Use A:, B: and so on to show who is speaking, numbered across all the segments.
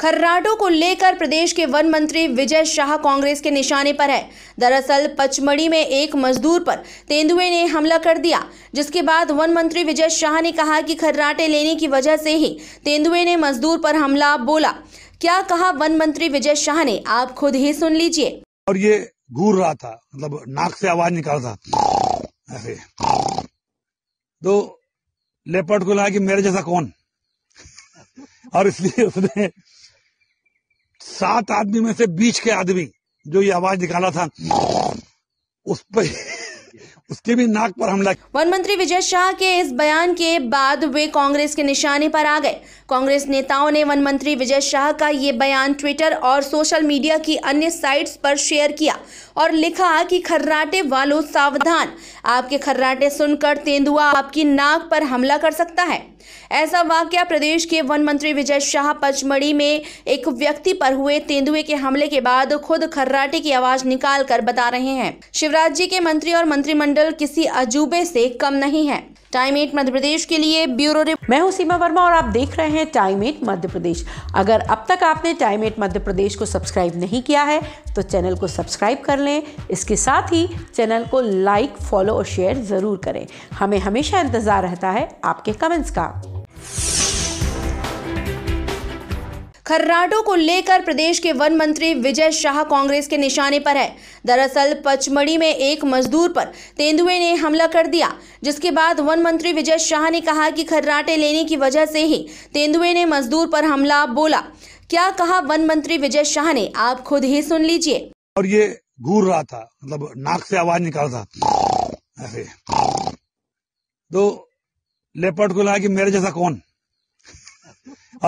A: खर्राटों को लेकर प्रदेश के वन मंत्री विजय शाह कांग्रेस के निशाने पर है दरअसल पचमढ़ी में एक मजदूर पर तेंदुए ने हमला कर दिया जिसके बाद वन मंत्री विजय शाह ने कहा कि खर्राटे लेने की वजह से ही तेंदुए ने मजदूर पर हमला बोला क्या कहा वन मंत्री विजय शाह ने आप खुद ही सुन लीजिए
B: और ये घूर रहा था मतलब नाक से आवाज निकाल था ऐसे तो लेपट को लगा कि मेरे जैसा कौन और इसलिए उसने सात आदमी में से बीच के आदमी जो ये आवाज निकाला था उस पर उसके भी नाक पर हमला
A: वन मंत्री विजय शाह के इस बयान के बाद वे कांग्रेस के निशाने पर आ गए कांग्रेस नेताओं ने वन मंत्री विजय शाह का ये बयान ट्विटर और सोशल मीडिया की अन्य साइट्स पर शेयर किया और लिखा कि खर्राटे वालों सावधान आपके खर्राटे सुनकर तेंदुआ आपकी नाक पर हमला कर सकता है ऐसा वाक्य प्रदेश के वन मंत्री विजय शाह पचमढ़ी में एक व्यक्ति पर हुए तेंदुए के हमले के बाद खुद खर्राटे की आवाज निकाल कर बता रहे हैं शिवराज जी के मंत्री और मंत्रिमंडल मंडल किसी अजूबे से कम नहीं है टाइम एट
C: मध्य प्रदेश के लिए ब्यूरो मैं हूं सीमा वर्मा और आप देख रहे हैं टाइम एट मध्य प्रदेश अगर अब तक आपने टाइम एट मध्य प्रदेश को सब्सक्राइब नहीं किया है तो चैनल को सब्सक्राइब कर लें इसके साथ ही चैनल को लाइक फॉलो और शेयर ज़रूर करें हमें हमेशा इंतज़ार रहता है आपके कमेंट्स का
A: खर्राटों को लेकर प्रदेश के वन मंत्री विजय शाह कांग्रेस के निशाने पर है दरअसल पचमढ़ी में एक मजदूर पर तेंदुए ने हमला कर दिया जिसके बाद वन मंत्री विजय शाह ने कहा कि खर्राटे लेने की वजह से ही तेंदुए ने मजदूर पर हमला बोला क्या कहा वन मंत्री विजय शाह ने आप खुद ही सुन लीजिए
B: और ये घूर रहा था मतलब नाक से आवाज निकाल था ऐसे तो लेपट को लगा कि मेरे जैसा कौन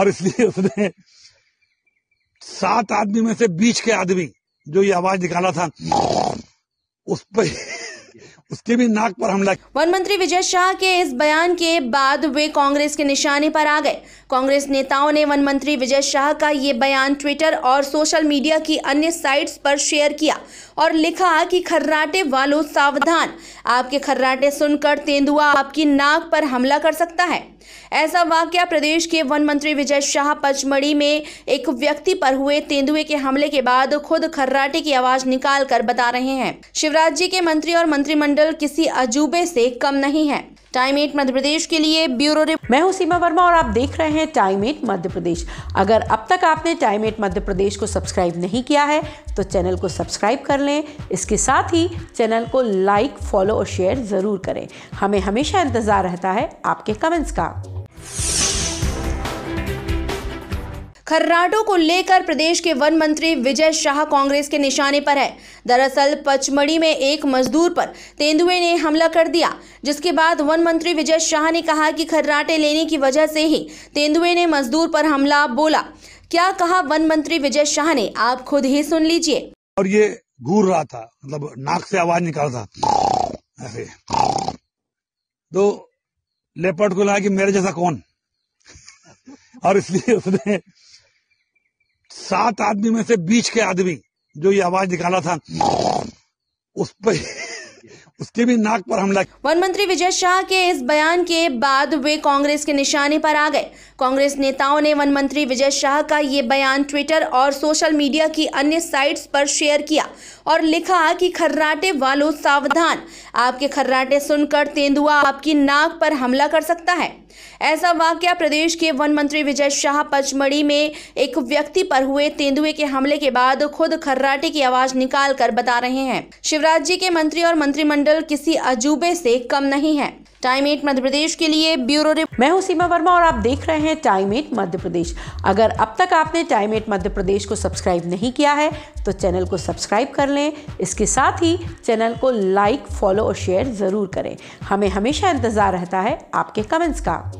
B: और इसलिए उसने सात आदमी में से बीच के आदमी जो ये आवाज निकाला था उस पर उसके भी नाक पर हमला
A: वन मंत्री विजय शाह के इस बयान के बाद वे कांग्रेस के निशाने पर आ गए कांग्रेस नेताओं ने वन मंत्री विजय शाह का ये बयान ट्विटर और सोशल मीडिया की अन्य साइट्स पर शेयर किया और लिखा कि खर्राटे वालों सावधान आपके खर्राटे सुनकर तेंदुआ आपकी नाक पर हमला कर सकता है ऐसा वाक्य प्रदेश के वन मंत्री विजय शाह पचमढ़ी में एक व्यक्ति पर हुए तेंदुए के हमले के बाद खुद खर्राटे की आवाज निकाल कर बता रहे हैं शिवराज जी के मंत्री और मंत्रिमंडल हैंडल किसी अजूबे से कम नहीं है टाइम एट मध्य प्रदेश
C: के लिए ब्यूरो रिपोर्ट मैं हूं सीमा वर्मा और आप देख रहे हैं टाइम एट मध्य प्रदेश अगर अब तक आपने टाइम एट मध्य प्रदेश को सब्सक्राइब नहीं किया है तो चैनल को सब्सक्राइब कर लें इसके साथ ही चैनल को लाइक फॉलो और शेयर ज़रूर करें हमें हमेशा इंतज़ार रहता है आपके कमेंट्स का खर्राटों
A: को लेकर प्रदेश के वन मंत्री विजय शाह कांग्रेस के निशाने पर है दरअसल पचमढ़ी में एक मजदूर पर तेंदुए ने हमला कर दिया जिसके बाद वन मंत्री विजय शाह ने कहा कि खर्राटे लेने की वजह से ही तेंदुए ने मजदूर पर हमला बोला क्या कहा वन मंत्री विजय शाह ने आप खुद ही सुन लीजिए
B: और ये घूर रहा था मतलब नाक से आवाज निकाल था ऐसे तो लेपट को लगा कि मेरे जैसा कौन और इसलिए उसने सात आदमी में से बीच के आदमी जो ये आवाज निकाला था उस पर उसके भी नाक पर हमला
A: वन मंत्री विजय शाह के इस बयान के बाद वे कांग्रेस के निशाने पर आ गए कांग्रेस नेताओं ने वन मंत्री विजय शाह का ये बयान ट्विटर और सोशल मीडिया की अन्य साइट्स पर शेयर किया और लिखा कि खर्राटे वालों सावधान आपके खर्राटे सुनकर तेंदुआ आपकी नाक पर हमला कर सकता है ऐसा वाक्य प्रदेश के वन मंत्री विजय शाह पचमढ़ी में एक व्यक्ति पर हुए तेंदुए के हमले के बाद खुद खर्राटे की आवाज निकाल कर बता रहे हैं शिवराज जी के मंत्री और मंत्रिमंडल मेडल किसी अजूबे से कम नहीं है टाइम एट मध्य प्रदेश के
C: लिए ब्यूरो मैं हूं सीमा वर्मा और आप देख रहे हैं टाइम एट मध्य प्रदेश अगर अब तक आपने टाइम एट मध्य प्रदेश को सब्सक्राइब नहीं किया है तो चैनल को सब्सक्राइब कर लें इसके साथ ही चैनल को लाइक फॉलो और शेयर ज़रूर करें हमें हमेशा इंतज़ार रहता है आपके कमेंट्स का